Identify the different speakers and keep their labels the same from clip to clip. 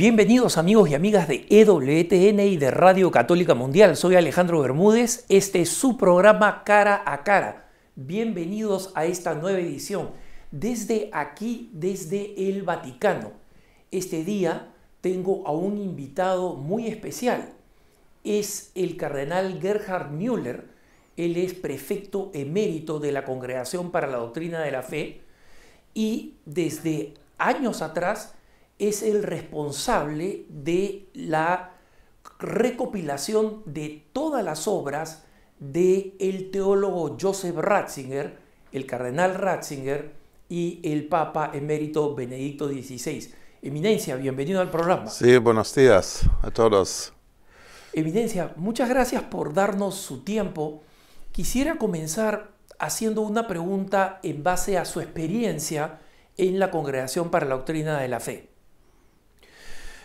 Speaker 1: Bienvenidos amigos y amigas de EWTN y de Radio Católica Mundial. Soy Alejandro Bermúdez. Este es su programa Cara a Cara. Bienvenidos a esta nueva edición desde aquí, desde el Vaticano. Este día tengo a un invitado muy especial. Es el cardenal Gerhard Müller. Él es prefecto emérito de la Congregación para la Doctrina de la Fe y desde años atrás es el responsable de la recopilación de todas las obras de el teólogo Joseph Ratzinger, el cardenal Ratzinger y el papa emérito Benedicto XVI. Eminencia, bienvenido al programa.
Speaker 2: Sí, buenos días a todos.
Speaker 1: Eminencia, muchas gracias por darnos su tiempo. Quisiera comenzar haciendo una pregunta en base a su experiencia en la Congregación para la Doctrina de la Fe.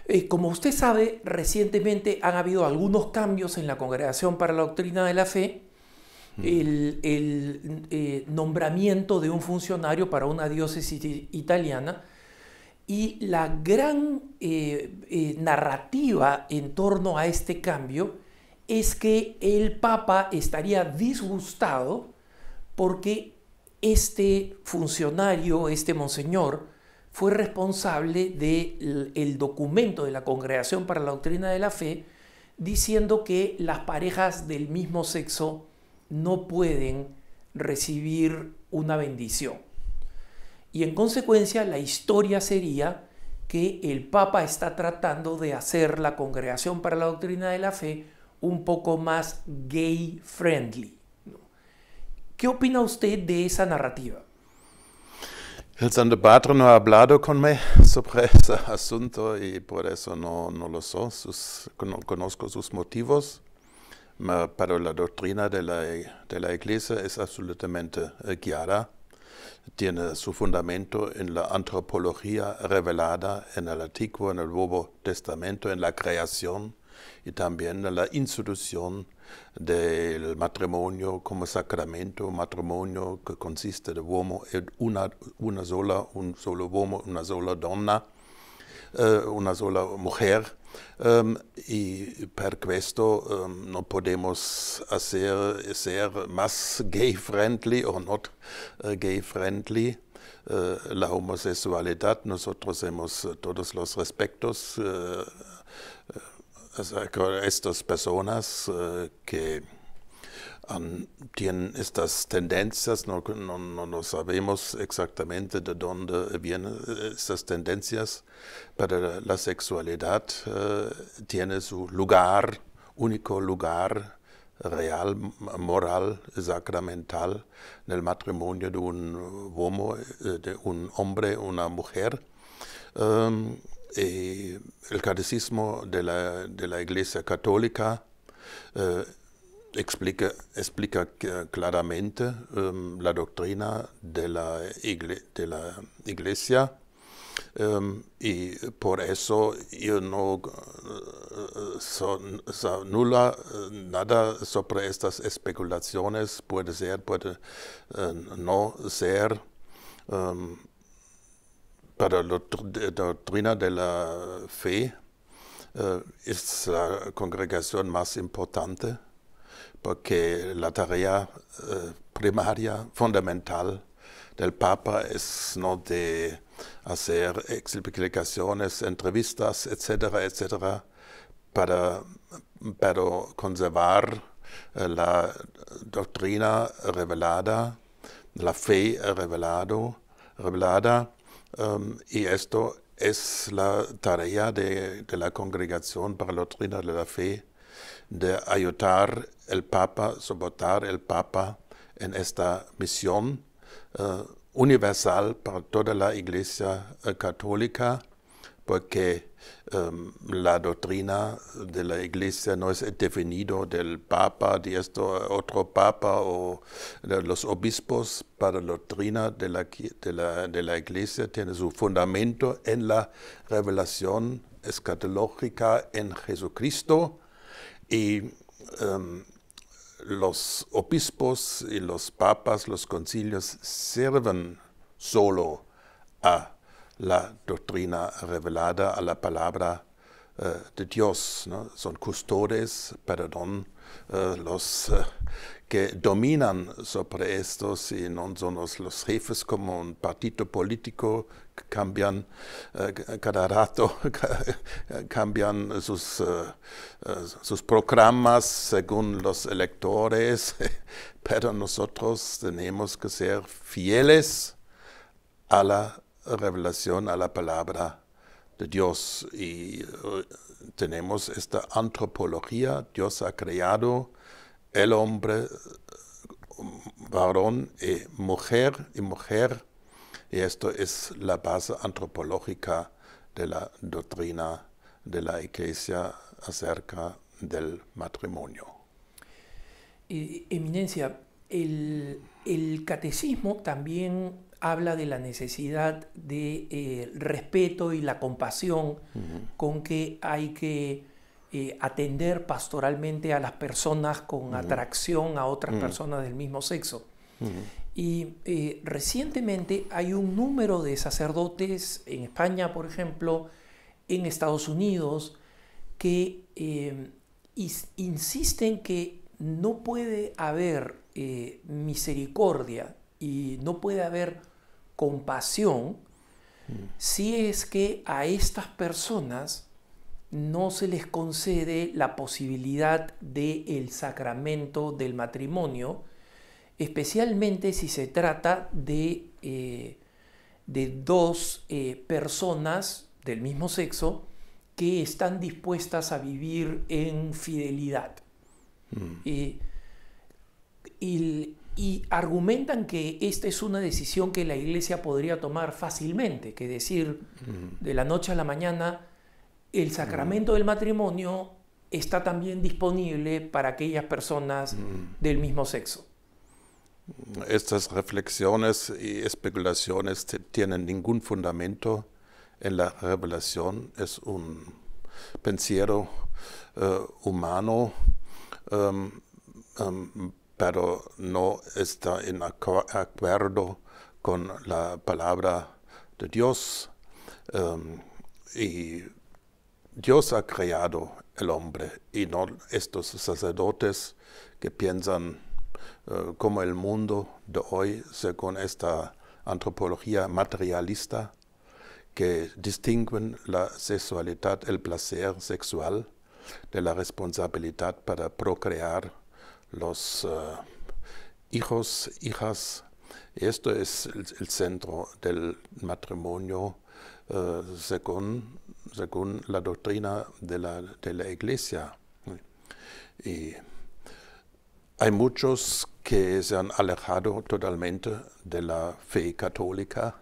Speaker 1: Eh, como usted sabe, recientemente han habido algunos cambios en la Congregación para la Doctrina de la Fe. Mm. El, eh, nombramiento de un funcionario para una diócesis italiana y la gran eh, narrativa en torno a este cambio es que el Papa estaría disgustado porque este funcionario, este monseñor, fue responsable del documento de la Congregación para la Doctrina de la Fe diciendo que las parejas del mismo sexo no pueden recibir una bendición. Y en consecuencia la historia sería que el Papa está tratando de hacer la Congregación para la Doctrina de la Fe un poco más gay friendly. ¿Qué opina usted de esa narrativa?
Speaker 2: El Santo Padre no ha hablado con me sobre ese asunto y por eso no, lo sé. no conozco sus motivos, pero la doctrina de la, Iglesia es absolutamente clara, eh, tiene su fundamento en la antropología revelada en el Antiguo, en el Nuevo Testamento, en la creación y también en la institución del matrimonio como sacramento, matrimonio que consiste de una, una sola, un solo hombre, una sola donna, eh, una sola mujer. Em, y por questo em, no podemos hacer, ser más gay friendly o not eh, gay friendly. Eh, la homosexualidad, nosotros hemos todos los respetos estas personas eh, que um, tienen estas tendencias, no, no, sabemos exactamente de dónde vienen eh, estas tendencias, pero la sexualidad eh, tiene su lugar, único lugar real, moral, sacramental en el matrimonio de un de un hombre, una mujer. Um, eh, el catecismo de la, Iglesia Católica eh, explica, claramente em, la doctrina de la, Iglesia em, y por eso yo no eh, son, nula nada sobre estas especulaciones, puede ser, puede no ser. Em, para la doctrina de la fe eh, es la congregación más importante porque la tarea eh, primaria, fundamental del Papa es no de hacer explicaciones, entrevistas, etcétera, etcétera, para, conservar eh, la doctrina revelada, la fe revelado, revelada Em, y esto es la tarea de, la Congregación para la Doctrina de la Fe, de ayudar al Papa, soportar al Papa en esta misión eh, universal para toda la Iglesia eh, Católica, porque Em, la doctrina de la iglesia no es definido del papa, de esto, otro papa o de los obispos para la doctrina de la, de la, iglesia tiene su fundamento en la revelación escatológica en Jesucristo y em, los obispos y los papas, los concilios sirven solo a la doctrina revelada a la palabra eh, de Dios. Son custodes, perdón, eh, los eh, que dominan sobre estos y no son los, jefes como un partido político que cambian cada rato, cambian sus, sus programas según los electores, pero nosotros tenemos que ser fieles a la revelación a la palabra de Dios. Y uh, tenemos esta antropología, Dios ha creado el hombre, uh, varón y mujer y mujer. Y esto es la base antropológica de la doctrina de la Iglesia acerca del matrimonio.
Speaker 1: Eminencia, el, el, catecismo también habla de la necesidad de eh, respeto y la compasión con que hay que eh, atender pastoralmente a las personas con atracción a otras personas del mismo sexo. Y eh, recientemente hay un número de sacerdotes en España, por ejemplo, en Estados Unidos, que em, insisten que no puede haber misericordia y no puede haber compasión si es que a estas personas no se les concede la posibilidad del el sacramento del matrimonio, especialmente si se trata de, eh, de dos eh, personas del mismo sexo que están dispuestas a vivir en fidelidad. Mm. Eh, y y argumentan que esta es una decisión que la iglesia podría tomar fácilmente, que decir de la noche a la mañana, el sacramento del matrimonio está también disponible para aquellas personas del mismo sexo.
Speaker 2: Estas reflexiones y especulaciones tienen ningún fundamento en la revelación, es un pensiero eh, humano. Em, em, pero no está en acuerdo con la palabra de Dios. Em, y Dios ha creado el hombre y no estos sacerdotes que piensan eh, como el mundo de hoy según esta antropología materialista que distinguen la sexualidad, el placer sexual, de la responsabilidad para procrear los eh, hijos, hijas. Esto es el, centro del matrimonio eh, según, la doctrina de la, de la iglesia. Y hay muchos que se han alejado totalmente de la fe católica.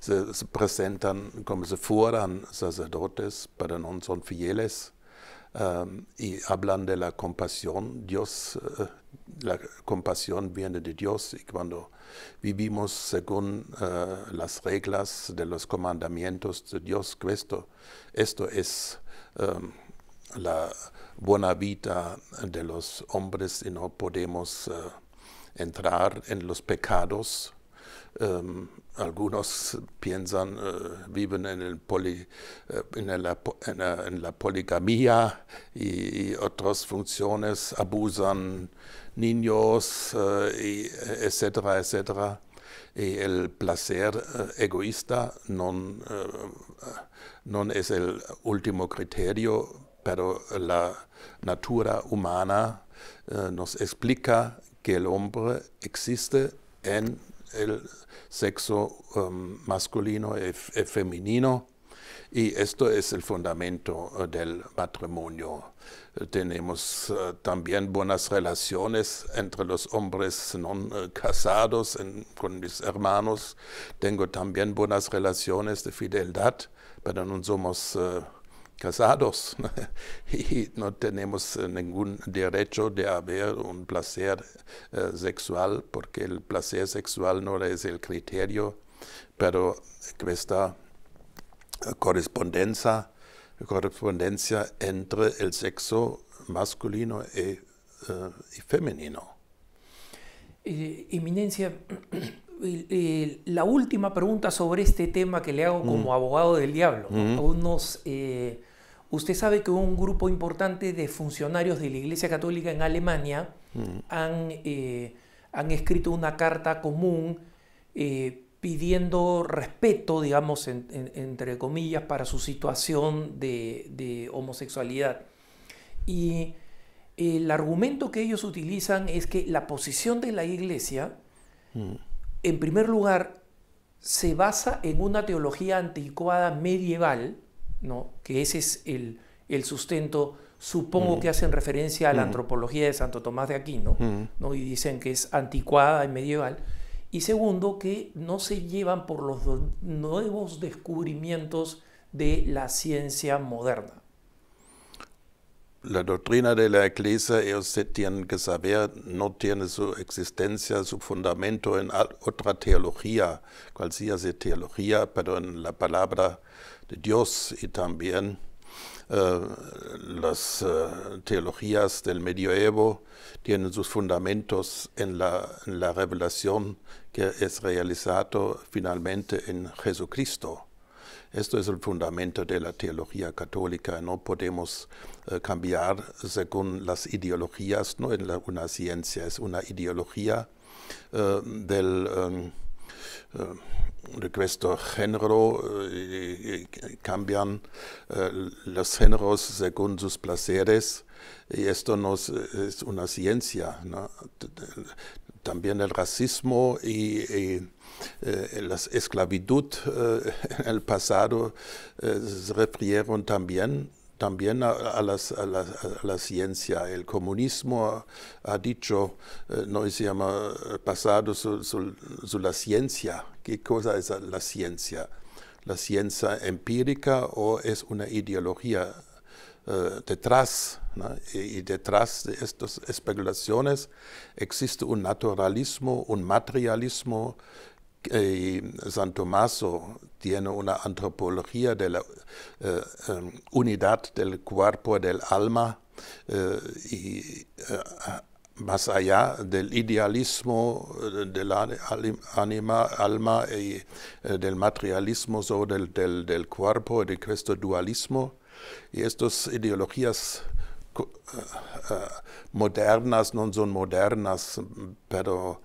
Speaker 2: se presentan como si fueran sacerdotes, pero no son fieles y hablan de la compasión. Dios, eh, la compasión viene de Dios y cuando vivimos según eh, las reglas de los comandamientos de Dios, esto, esto es la buena vida de los hombres y no podemos eh, entrar en los pecados Em, algunos piensan, eh, viven en, el poli, eh, eh, en, la, en, poligamia y, otras funciones, abusan niños, etcétera, etcétera. Y el placer egoísta no no es el último criterio, pero la natura humana nos explica que el hombre existe en el sexo um, masculino y femenino. Y esto es el fundamento uh, del matrimonio. tenemos uh, también buenas relaciones entre los hombres no uh, casados con mis hermanos. Tengo también buenas relaciones de fidelidad, pero no somos casados y no tenemos eh, ningún derecho de haber un placer eh, sexual porque el placer sexual no es el criterio, pero esta eh, correspondencia, correspondencia entre el sexo masculino y, femenino.
Speaker 1: eminencia, la última pregunta sobre este tema que le hago como mm. abogado del diablo. Unos mm. Usted sabe que un grupo importante de funcionarios de la Iglesia Católica en Alemania mm. han, eh, han, escrito una carta común eh, pidiendo respeto, digamos, entre comillas, para su situación de, homosexualidad. Y el argumento que ellos utilizan es que la posición de la Iglesia, mm. en primer lugar, se basa en una teología anticuada medieval, ¿no? que ese es el, sustento, supongo que hacen referencia a la antropología de Santo Tomás de Aquino, ¿no? y dicen que es anticuada y medieval, y segundo, que no se llevan por los nuevos descubrimientos de la ciencia moderna.
Speaker 2: La doctrina de la Iglesia, ellos se tienen que saber, no tiene su existencia, su fundamento en otra teología, cual sea teología, pero en la palabra Dios y también eh, las eh, teologías del medioevo tienen sus fundamentos en la, revelación que es realizado finalmente en Jesucristo. Esto es el fundamento de la teología católica. No podemos eh, cambiar según las ideologías. No es una ciencia, es una ideología del de género eh, cambian eh, los géneros según sus placeres y esto no es una ciencia. También el racismo y, eh, la esclavitud en el pasado se refirieron también también a, la, ciencia. El comunismo ha, dicho, eh, no se llama eh, pasado sobre la ciencia. ¿Qué cosa es la ciencia? ¿La ciencia empírica o es una ideología eh, detrás? Y, detrás de estas especulaciones existe un naturalismo, un materialismo y eh, San Tomaso tiene una antropología de la eh, em, unidad del cuerpo, del alma, eh, y más allá del idealismo del alma y del materialismo del, del, del, cuerpo, de este dualismo. Y estas ideologías Äh, äh, modernas, no son modernas, pero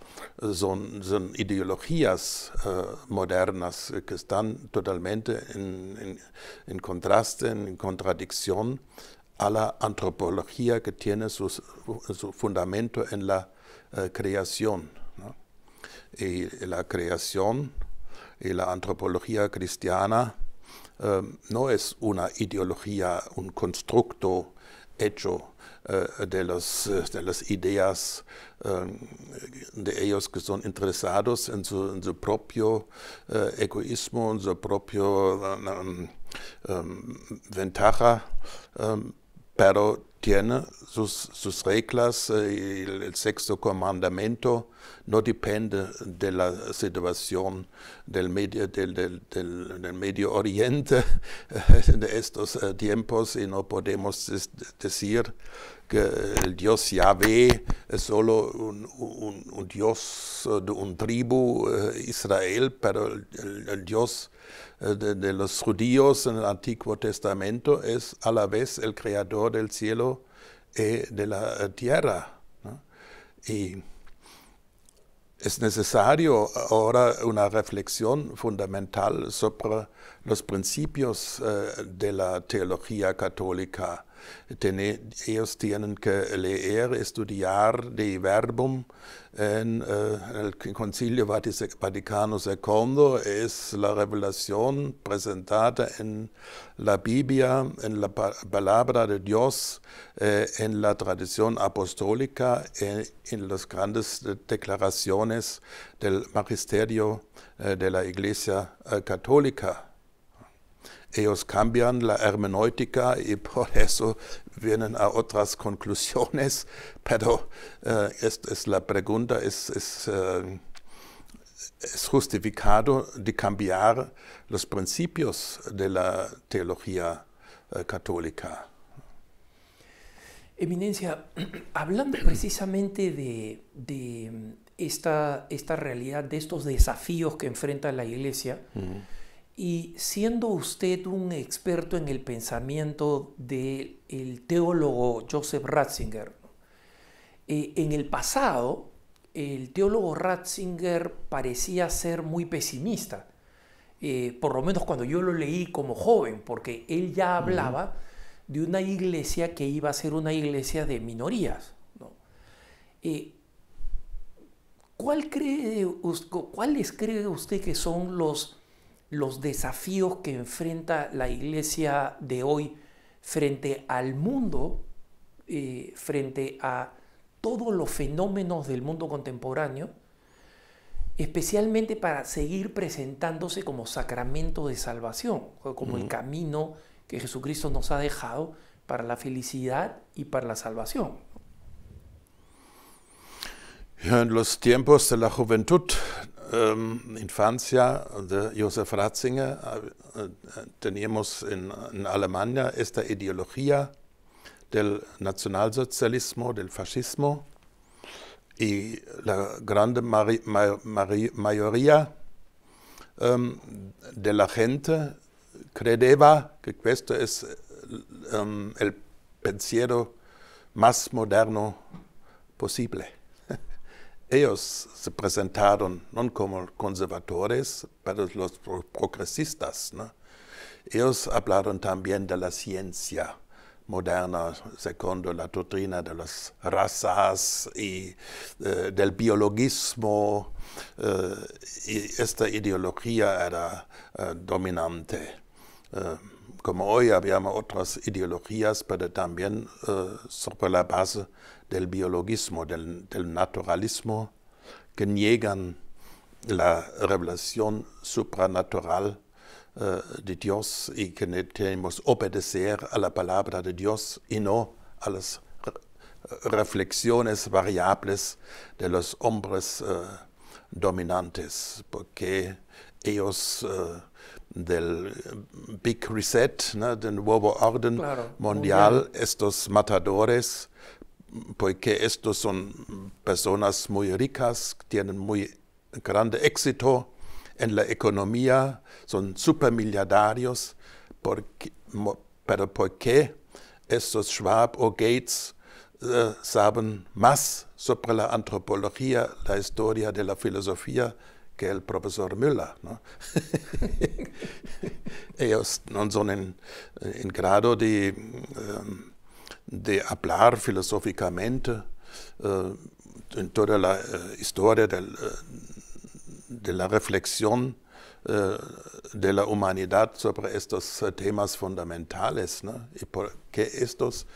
Speaker 2: son, ideologías äh, modernas que están totalmente en, contraste, en contradicción a la antropología que tiene su fundamento en la creación. Y la creación y la antropología cristiana ähm, no es una ideología, un constructo, hecho eh, de, las, eh, de las ideas em, de ellos que son interesados en su, propio eh, egoísmo, en su propio em, em, ventaja, pero tiene sus, reglas, eh, y el, sexto comandamiento no depende de la situación del medio, del, medio Oriente de estos eh, tiempos y no podemos decir que el dios Yahvé es solo un, un, dios eh, de un tribu Israel, pero el dios eh, de, los judíos en el Antiguo Testamento es a la vez el creador del cielo y eh, de la eh, tierra. Y es necesario ahora una reflexión fundamental sobre los principios de la teología católica ellos tienen que leer, estudiar de verbum en eh, el Concilio Vaticano II es la revelación presentada en la Biblia, en la palabra de Dios, eh, en la tradición apostólica, eh, en, las grandes declaraciones del magisterio de la Iglesia Católica ellos cambian la hermenéutica y por eso vienen a otras conclusiones, pero eh, esta es, la pregunta es, eh, es, justificado de cambiar los principios de la teología eh, católica.
Speaker 1: Eminencia, hablando precisamente de, mm, esta, realidad, de estos desafíos que enfrenta la Iglesia, y siendo usted un experto en el pensamiento del teólogo Joseph Ratzinger, eh, en el pasado el teólogo Ratzinger parecía ser muy pesimista, eh, por lo menos cuando yo lo leí como joven, porque él ya hablaba de una iglesia que iba a ser una iglesia de minorías. Eh, ¿cuál cree, ¿Cuáles cree usted que son los los desafíos que enfrenta la iglesia de hoy frente al mundo, eh, frente a todos los fenómenos del mundo contemporáneo, especialmente para seguir presentándose como sacramento de salvación, como el camino que Jesucristo nos ha dejado para la felicidad y para la salvación.
Speaker 2: en los tiempos de la juventud la ähm, infancia de Josef Ratzinger teníamos äh, äh, en, Alemania esta ideología del nacionalsocialismo, del fascismo, y la gran mayoría ähm, de la gente creía que esto es ähm, el pensiero más moderno posible ellos se presentaron no como conservadores, pero los progresistas. Ellos hablaron también de la ciencia moderna, según la doctrina de las razas y eh, del biologismo. Eh, y esta ideología era eh, dominante. como hoy habíamos otras ideologías, pero también sobre la base del biologismo, del, naturalismo, que niegan la revelación supranatural eh, de Dios y que tenemos obedecer a la palabra de Dios y no a las reflexiones variables de los hombres eh, dominantes, porque ellos eh, del Big Reset, del nuevo orden mundial, estos matadores poiché esto son personas muy ricas, tienen muy grande éxito en la economía, son supermilliardarios, porque, pero porque estos Schwab o Gates eh, saben más sobre la antropología, la historia de la filosofía que el profesor Müller. ¿no? Ellos no son en, en grado de... Um, de hablar filosóficamente eh, en toda la eh, historia eh, de la reflexión de la humanidad sobre estos temas fundamentales y por qué estos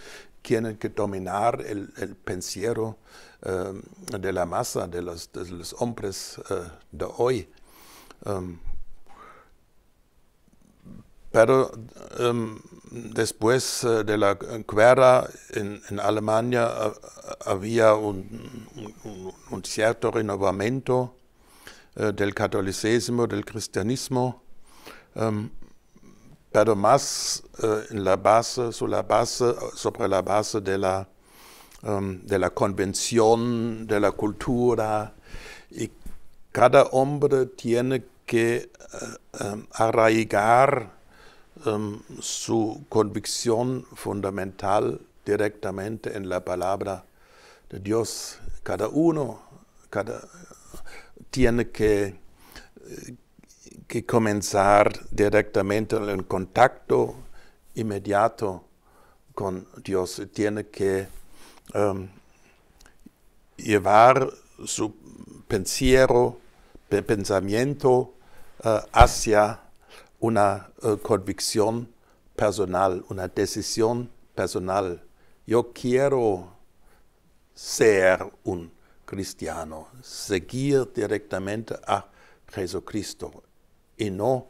Speaker 2: tienen que dominar el, pensiero de la masa, de los, hombres de hoy. Um, pero em, después eh, de la guerra en, Alemania había un, cierto renovamiento eh, del catolicismo, del cristianismo, em, pero más eh, en la base, sobre la base, de, la, em, de la convención, de la cultura. Y cada hombre tiene que arraigar Ähm, su convicción fundamental directamente en la palabra de Dios. Cada uno tiene que, comenzar directamente en contacto inmediato con Dios. Tiene que ähm, llevar su pensiero, pensamiento äh, hacia una eh, convicción personal, una decisión personal. Yo quiero ser un cristiano, seguir directamente a Jesucristo y no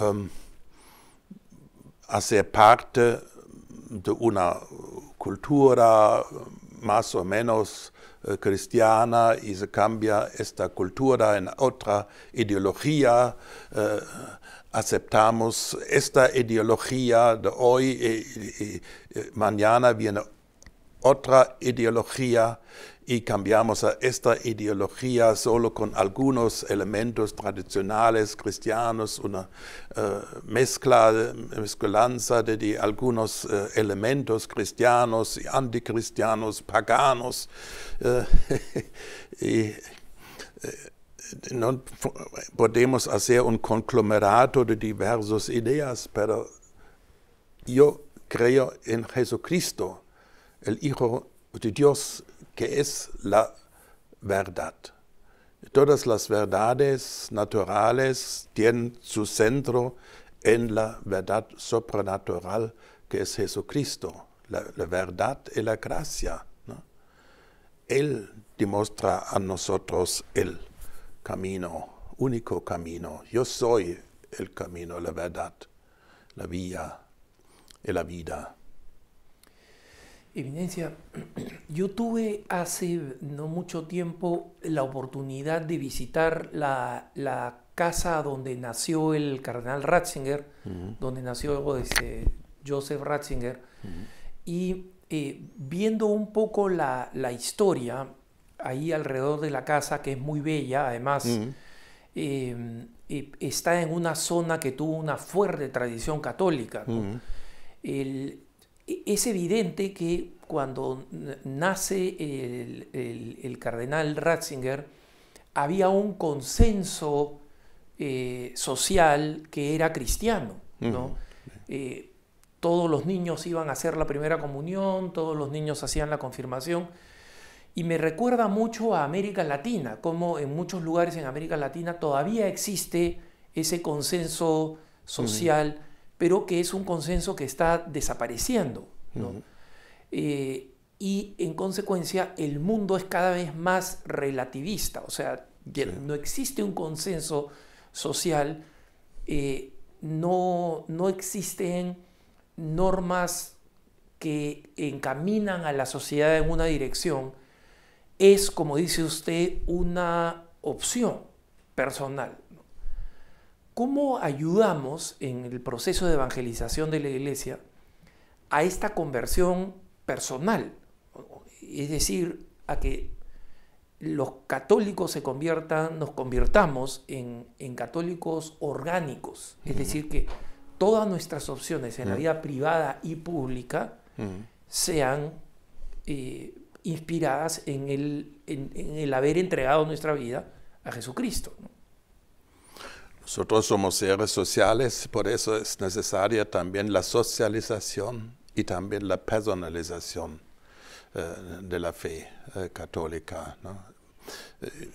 Speaker 2: em, hacer parte de una cultura más o menos eh, cristiana y se cambia esta cultura en otra ideología. Eh, aceptamos esta ideología de hoy y, eh, mañana viene otra ideología y cambiamos a esta ideología solo con algunos elementos tradicionales cristianos, una eh, mezcla, de, algunos eh, elementos cristianos y anticristianos, paganos. no podemos hacer un conglomerado de er diversas ideas, pero yo creo en Jesucristo, el Hijo de Dios, que es la verdad. Todas las verdades naturales tienen su centro en la verdad sobrenatural que es Jesucristo, la, verdad y la gracia. Él demuestra a nosotros Él camino, único camino. Yo soy el camino, la verdad, la vía y la vida.
Speaker 1: Evidencia, yo tuve hace no mucho tiempo la oportunidad de visitar la, casa donde nació el cardenal Ratzinger, donde nació Joseph Ratzinger, y eh, viendo un poco la, la historia, ahí alrededor de la casa, que es muy bella además, em, e, está en una zona que tuvo una fuerte tradición católica. E, es evidente que cuando nace el, cardenal Ratzinger, había un consenso eh, social que era cristiano. Eh, todos los niños iban a hacer la primera comunión, todos los niños hacían la confirmación, y me recuerda mucho a América Latina, como en muchos lugares en América Latina todavía existe ese consenso social, pero que es un consenso que está desapareciendo. Eh, y en consecuencia el mundo es cada vez más relativista, o sea, no existe un consenso social, eh, no existen normas que encaminan a la sociedad en una dirección, es, como dice usted, una opción personal. ¿Cómo ayudamos en el proceso de evangelización de la iglesia a esta conversión personal? Es decir, a que los católicos se conviertan, nos convirtamos en, católicos orgánicos. Es decir, que todas nuestras opciones en la vida privada y pública sean eh, inspiradas en el, en, el haber entregado nuestra vida a Jesucristo.
Speaker 2: Nosotros somos seres sociales, por eso es necesaria también la socialización y también la personalización eh, de la fe eh, católica. Eh,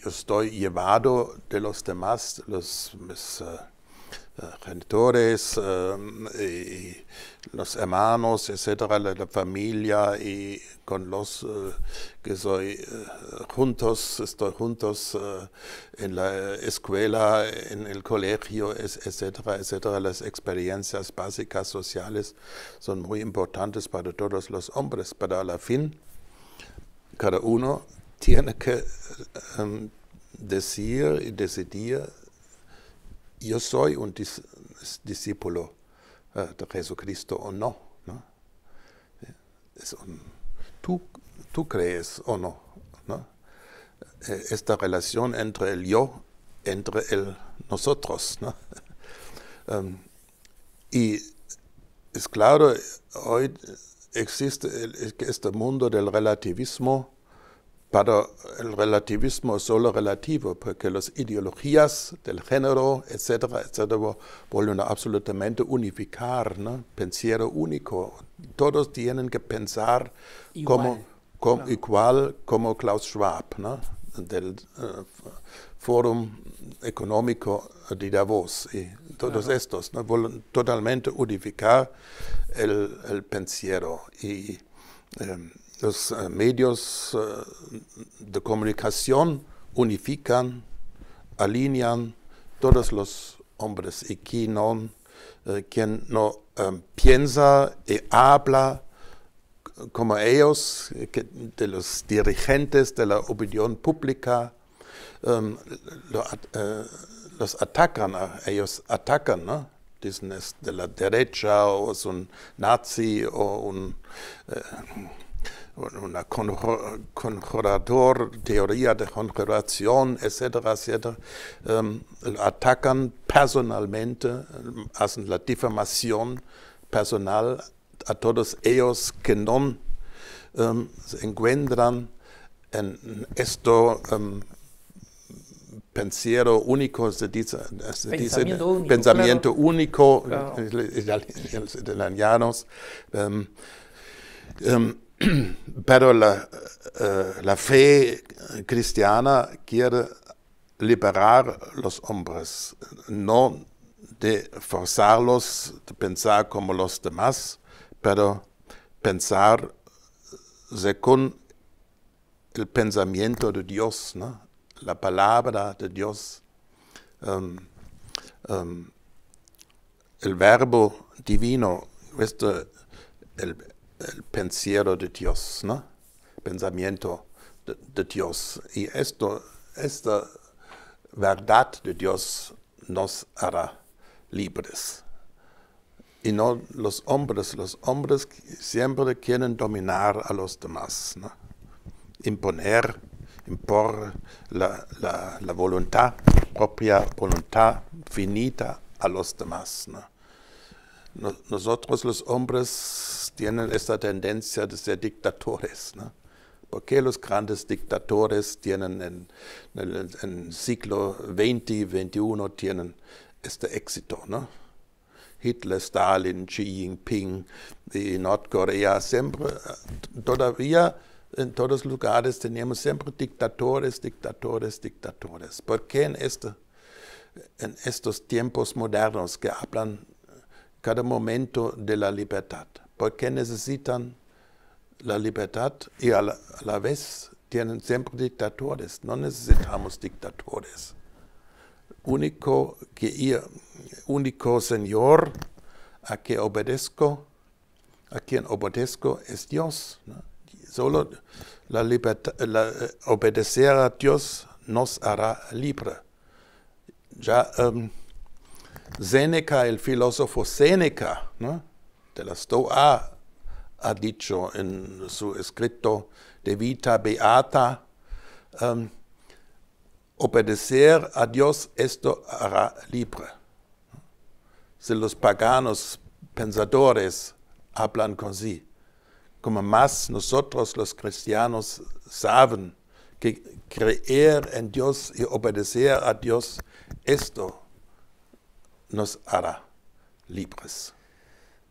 Speaker 2: yo, estoy llevado de los demás, los eh, genitores eh, los hermanos, etcétera, la, familia y con los eh, que soy juntos, estoy juntos en la escuela, en el colegio, etcétera, etcétera. Las experiencias básicas sociales son muy importantes para todos los hombres, pero al la fin cada uno tiene que em, decir y decidir yo soy un discípulo eh, de Jesucristo o no. Es un, tú, tú, crees o no, no. Eh, esta relación entre el yo, entre el nosotros. ¿no? Um, y es claro, hoy existe este mundo del relativismo para el relativismo solo relativo, porque las ideologías del género, etcétera, etcétera, vuelven absolutamente unificar, ¿no? Pensiero único. Todos tienen que pensar igual. como, igual como Klaus Schwab, ¿no? del eh, Fórum Económico de Davos y todos estos, ¿no? vuelven totalmente unificar el, pensiero y em, los eh, medios eh, de comunicación unifican, alinean todos los hombres. Y quien no, eh, piensa y habla como ellos, de los dirigentes de la opinión pública, em, los atacan, ah, ellos atacan, ¿no? Dicen es de la derecha o es un nazi o un una conjurador, teoría de conjuración, etcétera, etcétera, atacan personalmente, hacen la difamación personal a todos ellos que no se encuentran en esto. pensiero único, se dice, pensamiento único, los italianos. pero eh, la, fe cristiana quiere liberar los hombres, no de forzarlos a pensar como los demás, pero pensar según el pensamiento de Dios, la palabra de Dios, um, um, el verbo divino, el, el pensiero de Dios, ¿no? pensamiento de, Dios. Y esto, esta verdad de Dios nos hará libres. Y no los hombres, los hombres siempre quieren dominar a los demás, imponer, impor la, la, voluntad propia, voluntad finita a los demás. ¿no? nosotros los hombres tienen esta tendencia de ser dictadores, ¿no? qué los grandes dictadores tienen en, el siglo XX, XXI tienen este éxito, ¿no? Hitler, Stalin, Xi Jinping y Corea siempre, todavía en todos los lugares tenemos siempre dictadores, dictadores, dictadores. ¿Por qué este, en estos tiempos modernos que hablan cada momento de la libertad, porque necesitan la libertad y a la, vez tienen siempre dictadores, no necesitamos dictadores. Único, que, único Señor a obedezco, a quien obedezco es Dios. Solo la, libertad, obedecer a Dios nos hará libre. Ya em, Seneca, el filósofo Seneca, de la Stoa, ha dicho en su escrito De Vita Beata, um, obedecer a Dios esto hará libre. Si los paganos pensadores hablan con sí, como más nosotros los cristianos saben que creer en Dios y obedecer a Dios esto nos hará libres.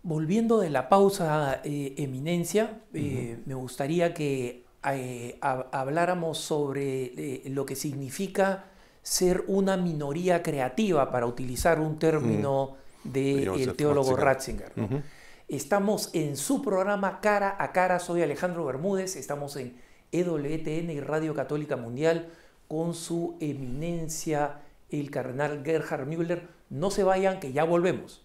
Speaker 1: Volviendo de la pausa, eh, Eminencia, eh, me gustaría que eh, habláramos sobre lo que significa ser una minoría creativa, para utilizar un término del teólogo Ratzinger. Estamos en su programa Cara a Cara, soy Alejandro Bermúdez, estamos en EWTN y Radio Católica Mundial con su eminencia, el cardenal Gerhard Müller no se vayan, que ya volvemos.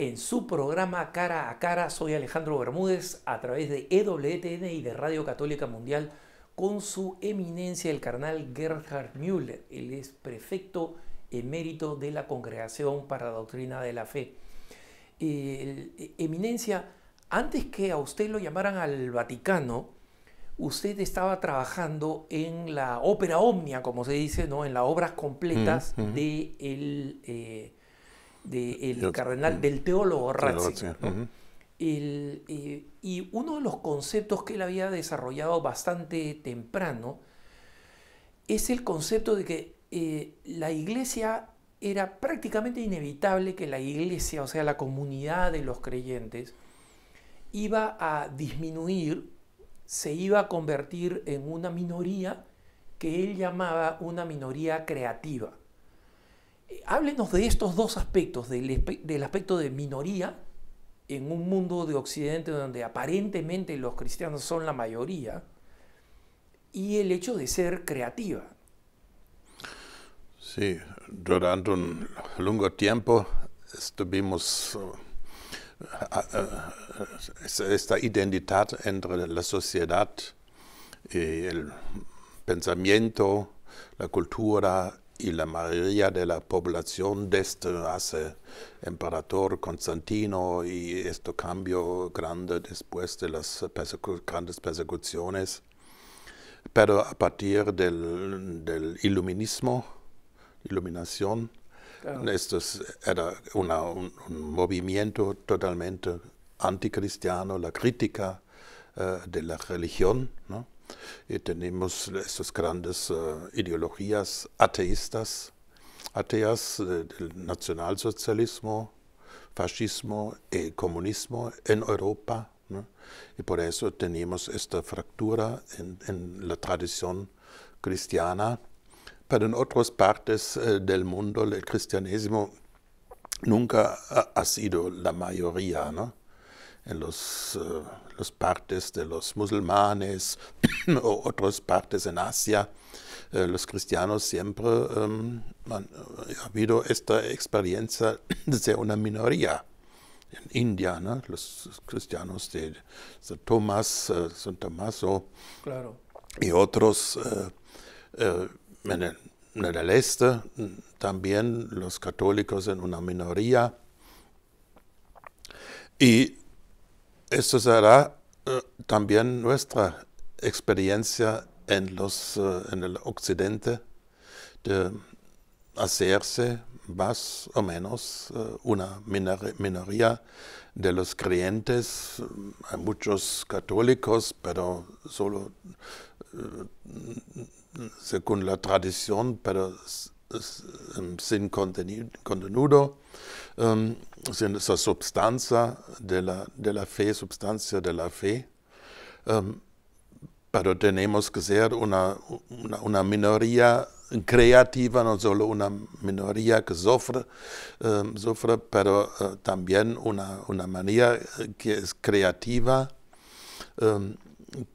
Speaker 1: en su programa Cara a Cara. Soy Alejandro Bermúdez a través de EWTN y de Radio Católica Mundial con su eminencia el carnal Gerhard Müller. Él es prefecto emérito de la Congregación para la Doctrina de la Fe. eminencia, antes que a usted lo llamaran al Vaticano, usted estaba trabajando en la ópera omnia, como se dice, ¿no? en las obras completas del mm, de el, eh, del cardenal, mm, del teólogo Ratzinger. Eh, y uno de los conceptos que él había desarrollado bastante temprano es el concepto de que eh, la iglesia era prácticamente inevitable que la iglesia, o sea, la comunidad de los creyentes, iba a disminuir, se iba a convertir en una minoría que él llamaba una minoría creativa háblenos de estos dos aspectos, del, aspecto de minoría en un mundo de Occidente donde aparentemente los cristianos son la mayoría y el hecho de ser creativa.
Speaker 2: Sí, durante un largo tiempo estuvimos eh, eh, eh, esta identidad entre la sociedad el pensamiento, la cultura y la mayoría de la población desde este hace emperador Constantino y este cambio grande después de las grandes persecuciones. Pero a partir del, del iluminismo, iluminación, esto era una, un, movimiento totalmente anticristiano, la crítica eh, de la religión. ¿no? Y eh, tenemos esas grandes eh, ideologías ateístas, ateas eh, del nacionalsocialismo, fascismo y comunismo en Europa. Y por eso tenemos esta fractura en, la tradición cristiana. Pero en otras partes del mundo el cristianismo nunca ha sido la mayoría. ¿no? en los, eh, las partes de los musulmanes o otras partes en Asia. Eh, los cristianos siempre em, han, eh, ha habido esta experiencia de ser una minoría. En India, los cristianos de, de Tomás, San y otros en el, en este, también los católicos en una minoría. Y esto será eh, también nuestra experiencia en, los, eh, en el occidente de hacerse más o menos eh, una minoría de los creyentes. Hay muchos católicos, pero solo según la tradición, pero Ähm, sin contenido, ähm, sin esa sustancia de la, fe, sustancia de la fe. Ähm, pero tenemos que ser una, minoría creativa, no solo una minoría que sufre, pero äh, también una, una manera que es creativa,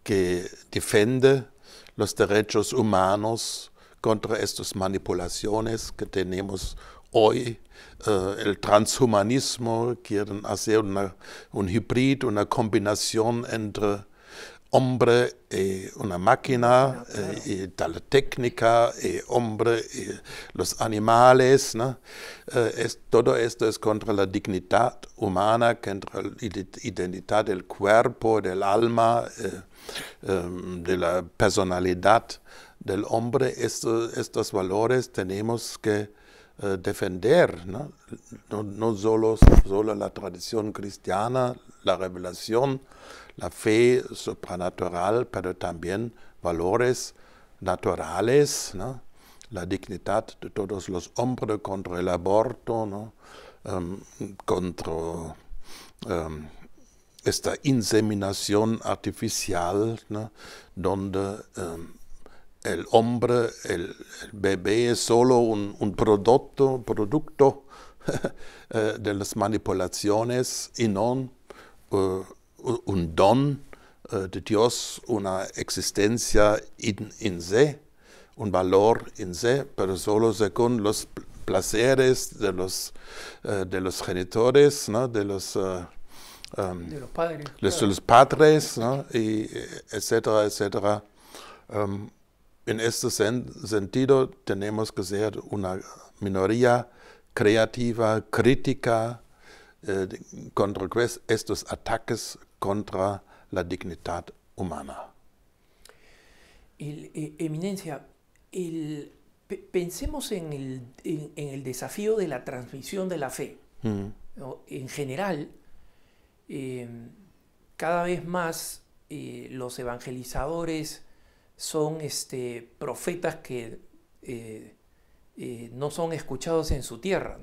Speaker 2: que defiende los derechos humanos contra estas manipulaciones que tenemos hoy. Eh, el transhumanismo quieren hacer una, un híbrido, una combinación entre hombre y una máquina, eh, y tal técnica, y hombre y los animales. Eh, todo esto es contra la dignidad humana, contra la identidad del cuerpo, del alma, em, de la personalidad del hombre, estos, estos valores tenemos que eh, defender, ¿no? No, solo, la tradición cristiana, la revelación, la fe supranatural, pero también valores naturales, la dignidad de todos los hombres contra el aborto, ¿no? Em, contra em, esta inseminación artificial, donde em, el hombre, el, bebé es solo un, producto, producto eh, de las manipulaciones y no eh, un don eh, de Dios, una existencia en sí, un valor en sí, pero solo según los placeres de los, de los genitores, de los... Em, de los padres, y etcétera, etcétera. Em, en este sentido tenemos que ser una minoría creativa, crítica eh, contra estos ataques contra la dignidad humana.
Speaker 1: E, eminencia, pensemos en el, desafío de la transmisión de la fe. Mm. En general, eh, cada vez más eh, los evangelizadores son este, profetas que eh, eh, no son escuchados en su tierra,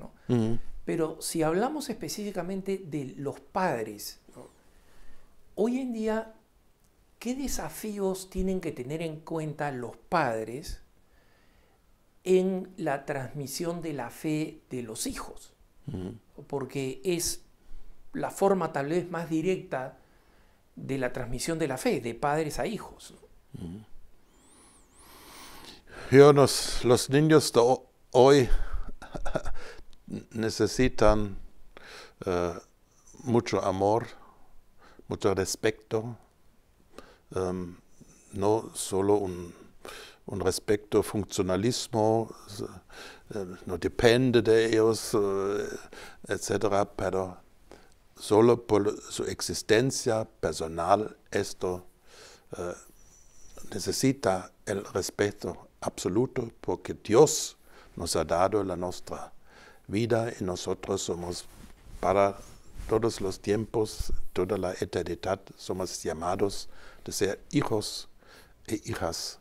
Speaker 1: Pero si hablamos específicamente de los padres, hoy en día, ¿qué desafíos tienen que tener en cuenta los padres en la transmisión de la fe de los hijos? Porque es la forma tal vez más directa de la transmisión de la fe, de padres a hijos
Speaker 2: los niños de hoy necesitan eh, mucho amor, mucho respeto, em, no solo un, un respeto funcionalismo, eh, no depende de ellos, eh, etcétera etc., pero solo por su existencia personal esto necesita el respeto absoluto porque Dios nos ha dado la nuestra vida y nosotros somos para todos los tiempos, toda la eternidad, somos llamados de ser hijos e hijas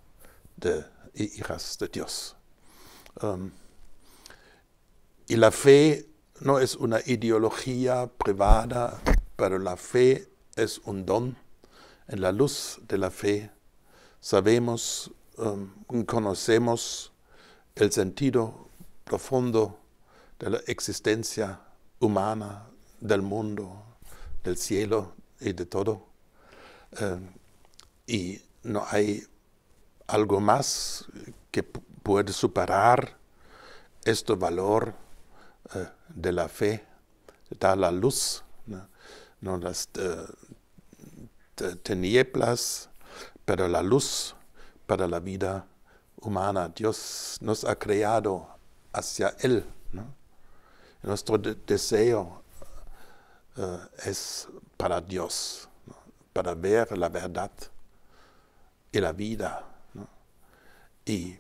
Speaker 2: de, e hijas de Dios. Um, y la fe no es una ideología privada, pero la fe es un don. En la luz de la fe sabemos Um, conocemos el sentido profundo de la existencia humana, del mundo, del cielo y de todo. Eh, y no hay algo más que puede superar este valor eh, de la fe, da la luz, no las eh, tinieblas, pero la luz para la vida humana. Dios nos ha creado hacia Él. Nuestro deseo eh, es para Dios, para ver la verdad y la vida. Y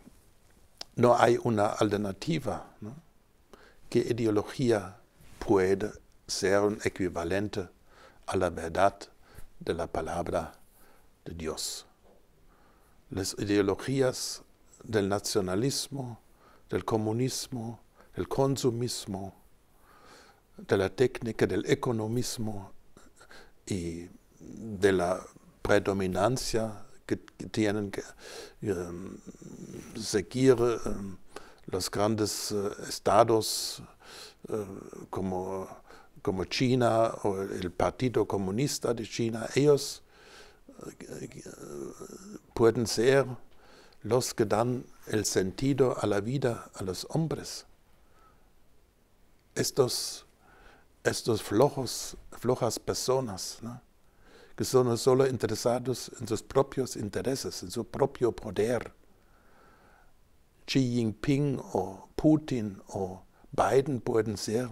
Speaker 2: no hay una alternativa. ¿Qué ideología puede ser un equivalente a la verdad de la palabra de Dios? las ideologías del nacionalismo, del comunismo, del consumismo, de la técnica del economismo y de la predominancia que, tienen que em, seguir em, los grandes eh, estados eh, como, como China o el Partido Comunista de China, ellos pueden ser los que dan el sentido a la vida a los hombres. Estos, estos flojos, flojas personas que son solo interesados en sus propios intereses, en su propio poder. Xi Jinping o Putin o Biden pueden ser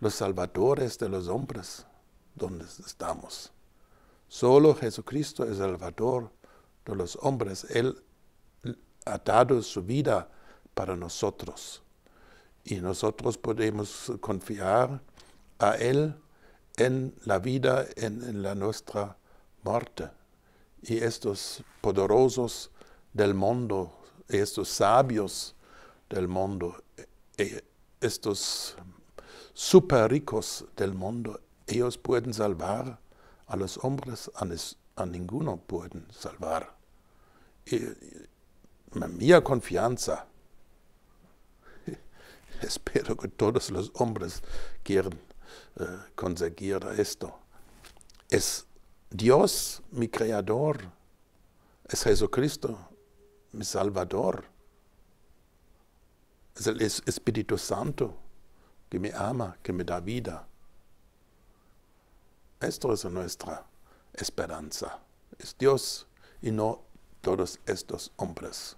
Speaker 2: los salvadores de los hombres donde estamos. Solo Jesucristo es Salvador de los hombres. Él ha dado su vida para nosotros. Y nosotros podemos confiar a Él en la vida, en, en la nuestra muerte. Y estos poderosos del mundo, estos sabios del mundo, eh, estos super ricos del mundo, ellos pueden salvar a los hombres a, ninguno pueden salvar. Y, mi confianza. Espero que todos los hombres quieran eh, conseguir esto. Es Dios mi creador. Es Jesucristo mi salvador. Es el Espíritu Santo que me ama, que me da vida. Esto es nuestra esperanza. Es Dios y no todos estos hombres.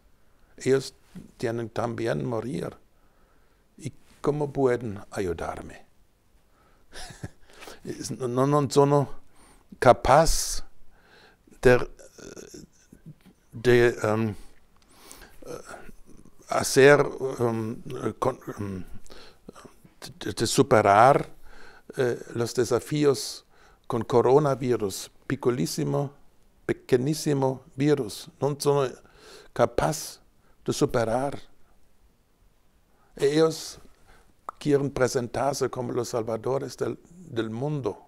Speaker 2: Ellos tienen también morir. ¿Y cómo pueden ayudarme? no, no son capaz de, um, eh, hacer, um, um, de, superar eh, los desafíos con coronavirus, picolísimo, pequeñísimo virus, no son capaces de superar. Ellos quieren presentarse como los salvadores del, mundo.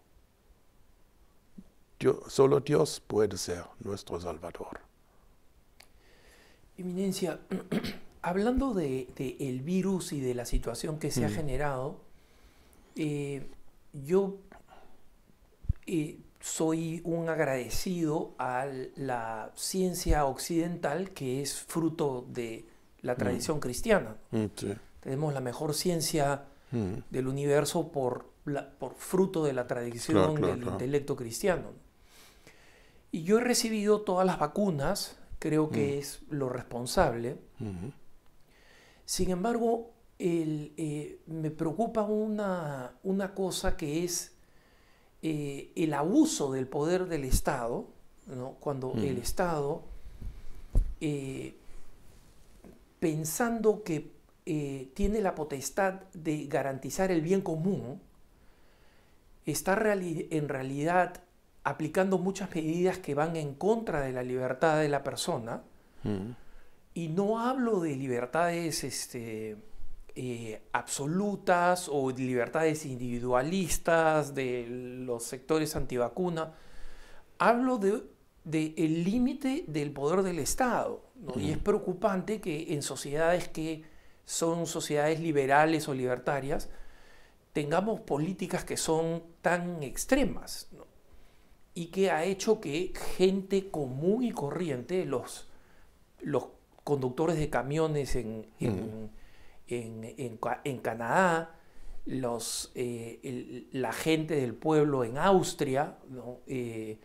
Speaker 2: yo solo Dios puede ser nuestro Salvador.
Speaker 1: Eminencia, hablando de, el virus y de la situación que se ha mm. generado, eh, yo soy un agradecido a la ciencia occidental que es fruto de la mm. tradición cristiana. Mm, Tenemos la mejor ciencia mm. del universo por, por fruto de la tradición del intelecto cristiano. Y yo he recibido todas las vacunas, creo que es lo responsable. Sin embargo, eh, me preocupa una, una cosa que es eh, el abuso del poder del Estado, cuando mm. el Estado, eh, pensando que eh, tiene la potestad de garantizar el bien común, está en realidad aplicando muchas medidas que van en contra de la libertad de la persona. Mm. Y no hablo de libertades este, eh, absolutas o libertades individualistas de los sectores antivacuna. Hablo de, el límite del poder del Estado. Y es preocupante que en sociedades que son sociedades liberales o libertarias, tengamos políticas que son tan extremas y que ha hecho que gente común y corriente, los, los conductores de camiones en en, Canadá, eh, la gente del pueblo en Austria, eh,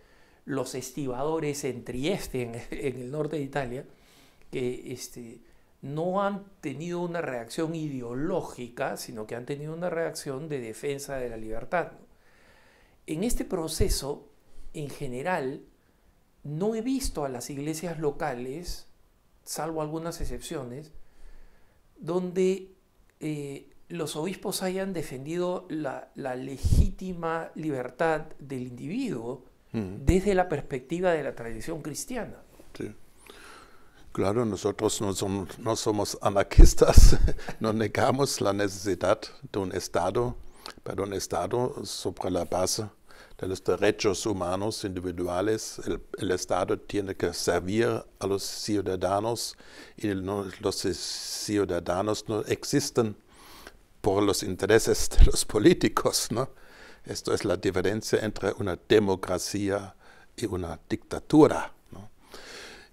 Speaker 1: los estibadores en Trieste, en, el norte de Italia, que este, no han tenido una reacción ideológica, sino que han tenido una reacción de defensa de la libertad. En este proceso, en general, no he visto a las iglesias locales, salvo algunas excepciones, donde eh, los obispos hayan defendido la, legítima libertad del individuo desde la perspectiva de la tradición cristiana.
Speaker 2: Sí. Claro, nosotros no somos, no somos anarquistas, no negamos la necesidad de un Estado, pero un Estado sobre la base de los derechos humanos individuales, el, Estado tiene que servir a los ciudadanos y los ciudadanos no existen por los intereses de los políticos. ¿no? Esto es la diferencia entre una democracia y una dictadura.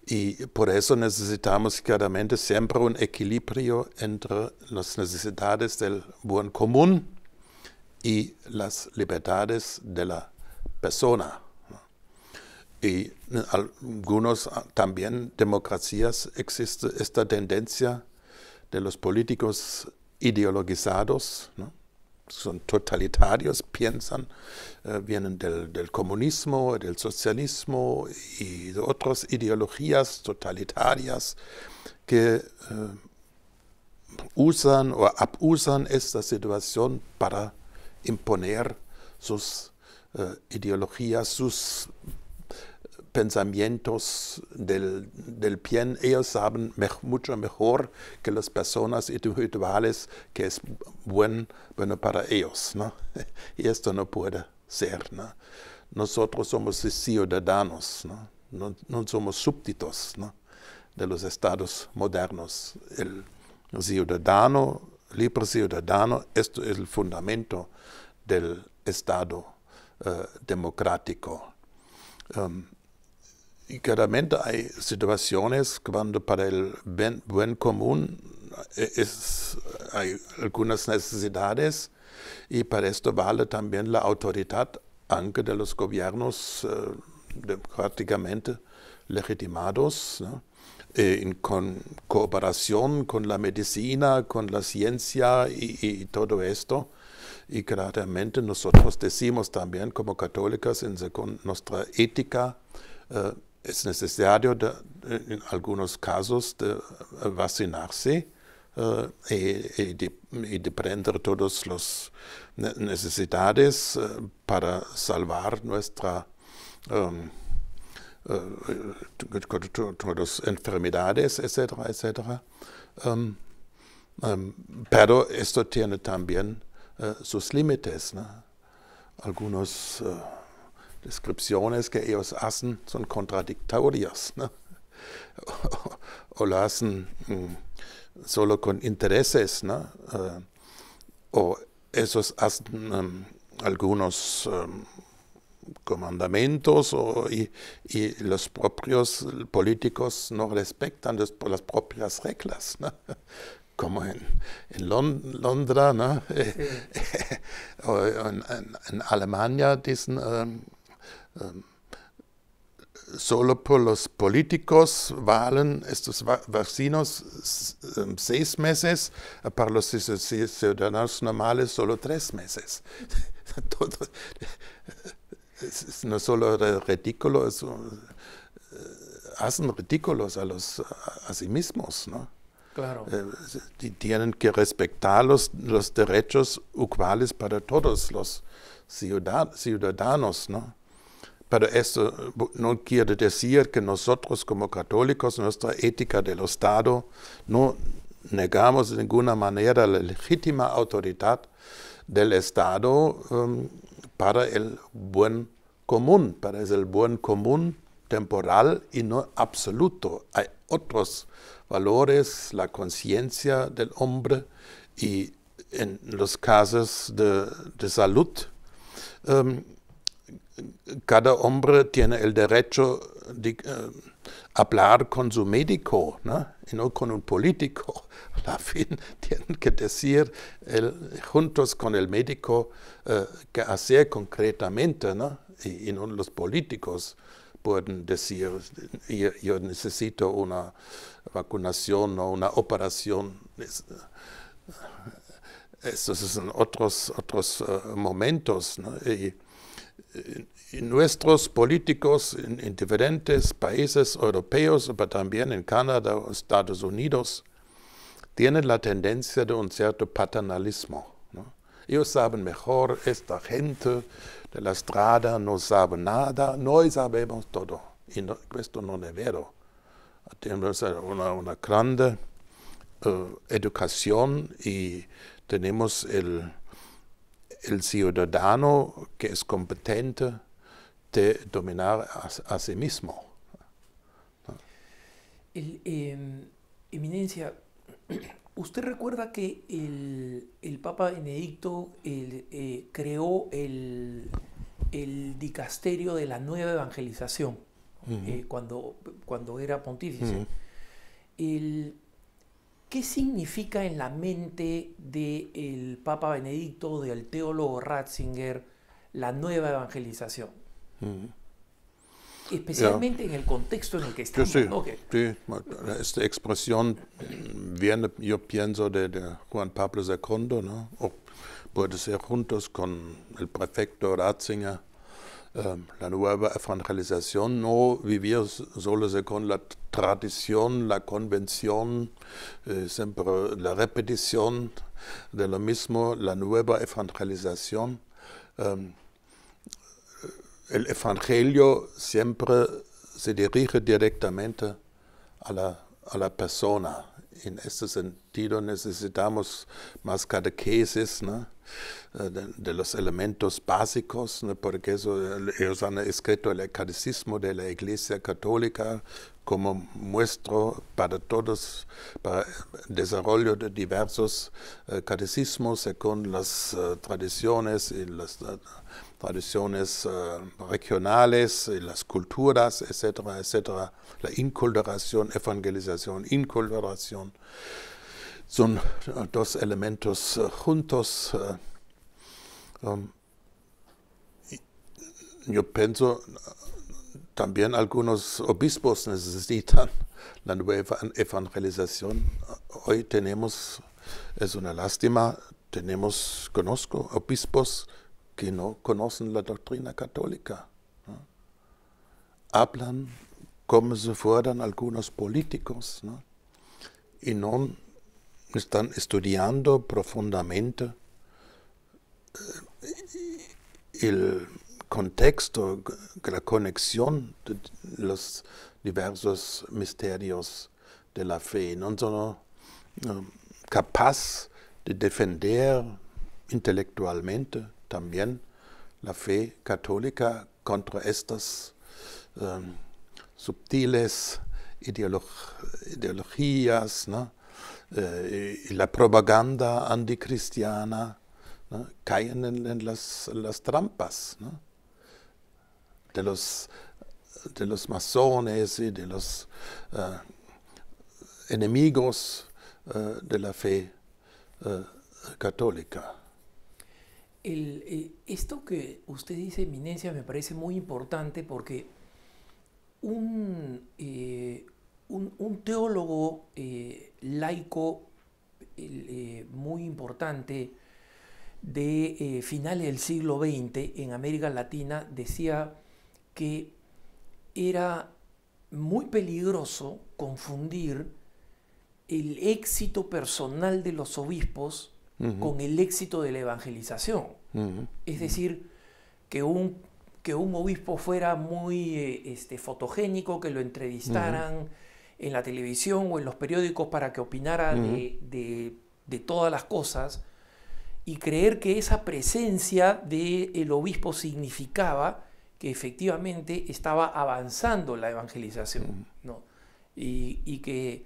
Speaker 2: Y por eso necesitamos claramente siempre un equilibrio entre las necesidades del buen común y las libertades de la persona. Y en algunos ah, también democracias existe esta tendencia de los políticos ideologizados, son totalitarios, piensan, eh, vienen del, comunismo, del socialismo y de otras ideologías totalitarias que eh, usan o abusan esta situación para imponer sus eh, ideologías, sus eh, pensamientos del, del, bien. Ellos saben mucho mejor que las personas individuales que es bueno para ellos. Y esto no puede ser. Nosotros somos ciudadanos, ¿no? no somos súbditos de los estados modernos. El ciudadano, libre ciudadano, esto es el fundamento del Estado eh, democrático. Em, y claramente hay situaciones cuando para el buen común eh, hay algunas necesidades y para esto vale también la autoridad, aunque de los gobiernos eh, democráticamente legitimados, en cooperación con la medicina, con la ciencia y todo esto y claramente nosotros decimos también como católicos en nuestra ética, eh, es necesario eh, en algunos casos de eh, vacinarse y, de, prender todas las necesidades para salvar nuestra... Um, enfermedades, etcétera, etcétera. Um, um, pero esto tiene también eh, sus límites. ¿no? Algunas eh, descripciones que ellos hacen son contradictorias. o, lo hacen mm, solo con intereses. Eh, o esos hacen em, algunos em, comandamientos y, los propios políticos no respetan las propias reglas como en, Londra, o en, Alemania dicen, um, um, solo por los políticos valen estos vacinos um, seis meses, para los ciudadanos normales solo tres meses. es no solo ridículo, uh, hacen ridículos a, los, sí mismos, ¿no? Eh, tienen que respetar los, derechos iguales para todos los ciudadanos, ¿no? Pero eso no quiere decir que nosotros como católicos, nuestra ética del Estado, no negamos de ninguna manera la legítima autoridad del Estado um, para el buen común, para el buen común temporal y no absoluto. Hay otros valores, la conciencia del hombre y en los casos de, salud, em, cada hombre tiene el derecho de eh, hablar con su médico ¿no? y no con un político. Al fin tienen que decir juntos con el médico eh, qué hacer concretamente ¿no? Y, y, no los políticos pueden decir, yo, necesito una vacunación o una operación. Estos eh, son otros, otros eh, momentos. nuestros políticos en, diferentes países europeos, pero también en Canadá o Estados Unidos, tienen la tendencia de un cierto paternalismo. Ellos saben mejor, esta gente de la estrada, no sabe nada, noi sabemos todo. Y esto no es vero. Tenemos una, una grande eh, educación y tenemos el, el ciudadano que es competente de dominar a, sí mismo.
Speaker 1: El, em, eminencia, Usted recuerda que el, Papa Benedicto eh, creó el, dicasterio de la nueva evangelización eh, cuando, cuando era pontífice. ¿Qué significa en la mente del Papa Benedicto, del teólogo Ratzinger, la nueva evangelización? especialmente en el contexto en el que estamos. sí.
Speaker 2: esta expresión viene, yo pienso, de, Juan Pablo II, ¿no? o puede ser juntos con el prefecto Ratzinger, em, la nueva evangelización, no vivir solo con la tradición, la convención, eh, siempre la repetición de lo mismo, la nueva evangelización. Em, el Evangelio siempre se dirige directamente a la, persona. En este sentido necesitamos más catequesis eh, de, los elementos básicos, porque eso, ellos han escrito el catecismo de la Iglesia Católica como muestro para todos, para el desarrollo de diversos eh, catecismos según las eh, tradiciones y las tradiciones äh, regionales, äh, las culturas, etcétera, etcétera, la inculturación, evangelización, inculturación, son äh, dos elementos juntos. Um, yo pienso, también algunos obispos necesitan la nueva evangelización. Hoy tenemos, es una lástima, tenemos, conozco obispos, que no conocen la doctrina católica. Hablan como se fueran algunos políticos y no están estudiando profundamente eh, el contexto, la conexión de los diversos misterios de la fe. No son eh, capaces de defender intelectualmente también la fe católica contra estas em, sutiles ideologías eh, y la propaganda anticristiana caen en, las, trampas de los de los masones y de los eh, enemigos eh, de la fe católica.
Speaker 1: Eh, esto que usted dice, eminencia, me parece muy importante porque un, eh, teólogo eh, laico muy importante de finales del siglo XX en América Latina decía que era muy peligroso confundir el éxito personal de los obispos con el éxito de la evangelización. Es decir, que un, que un obispo fuera muy eh, este, fotogénico, que lo entrevistaran en la televisión o en los periódicos para que opinara de, todas las cosas, y creer que esa presencia del el obispo significaba que efectivamente estaba avanzando la evangelización. Y, que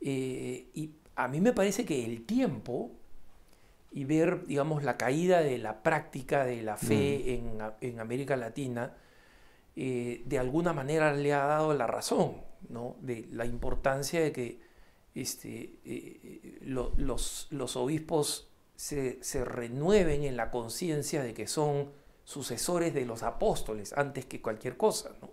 Speaker 1: eh, y a mí me parece que el tiempo y ver, digamos, la caída de la práctica de la fe mm. en, en, América Latina, eh, de alguna manera le ha dado la razón, ¿no? De la importancia de que este, eh, los, los, obispos se, se, renueven en la conciencia de que son sucesores de los apóstoles antes que cualquier cosa, ¿no?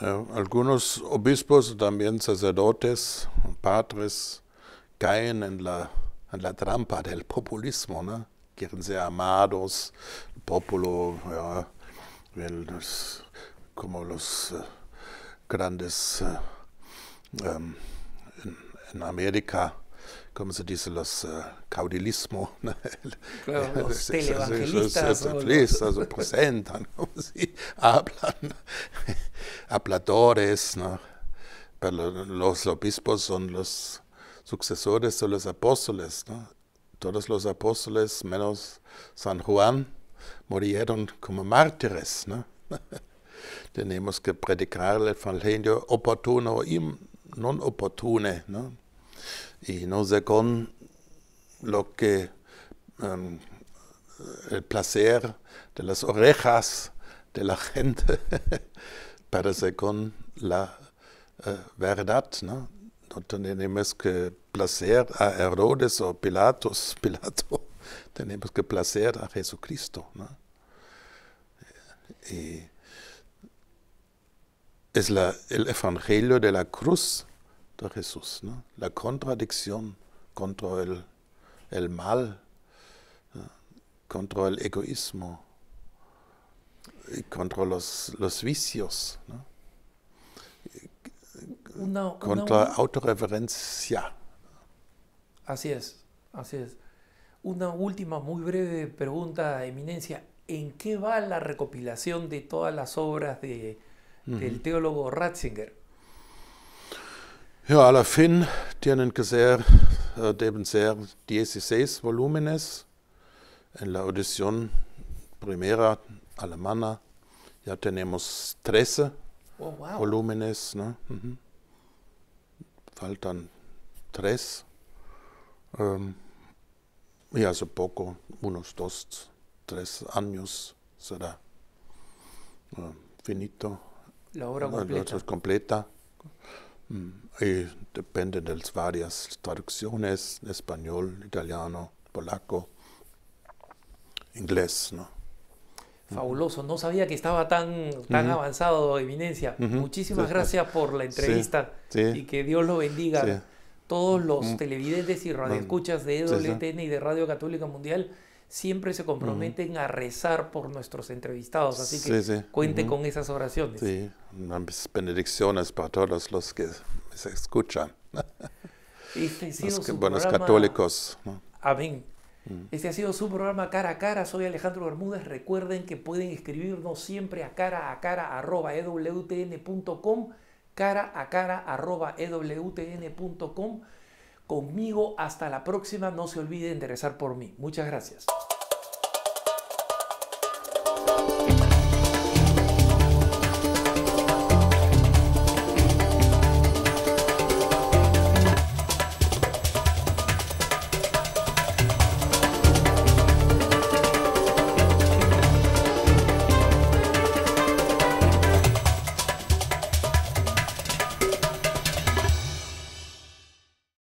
Speaker 2: Eh, algunos obispos, también sacerdotes, padres, caen en la la trampa del populismo, ¿no? Quieren ser amados, el populo, los, como los eh, grandes eh, em, en, América, eh, ¿cómo se dice? Los caudilismos. los televangelistas. Los los presentan, hablan, habladores, ¿no? Pero los obispos son los sucesores de los apóstoles. Todos los apóstoles, menos San Juan, murieron como mártires. Tenemos que predicarle el Evangelio oportuno y no oportuno. y no con lo que em, el placer de las orejas de la gente, pero según la eh, verdad. no tenemos que placer a Herodes o Pilatos, Pilato, tenemos que placer a Jesucristo. Eh, es el Evangelio de la cruz de Jesús, la contradicción contra el, mal, contra el egoísmo, y contra los, vicios,
Speaker 1: ¿no? contra
Speaker 2: autorreverencia.
Speaker 1: Así es, así es. Una última muy breve pregunta, Eminencia. ¿En qué va la recopilación de todas las obras de, del teólogo Ratzinger?
Speaker 2: a la fin tienen que ser, äh, deben ser 16 volúmenes. En la audición primera alemana ya tenemos 13 volúmenes. ¿no? Faltan 3 y hace poco, unos dos, tres años será finito. La obra completa. Mm, y depende de las varias traducciones, español, italiano, polaco, inglés, ¿no?
Speaker 1: Fabuloso, no sabía que estaba tan, tan avanzado, Eminencia. Muchísimas gracias por la entrevista y que Dios lo bendiga todos los mm. televidentes y radioescuchas de EWTN mm. y de Radio Católica Mundial siempre se comprometen a rezar por nuestros entrevistados, así que cuente con esas oraciones. Sí,
Speaker 2: unas bendiciones para todos los que se escuchan.
Speaker 1: Este los buenos católicos. Amén. Mm. Este ha sido su programa Cara a Cara. Soy Alejandro Bermúdez. Recuerden que pueden escribirnos siempre a cara a cara arroba e cara a cara arroba ewtn.com. Conmigo hasta la próxima. No se olvide de por mí. Muchas gracias.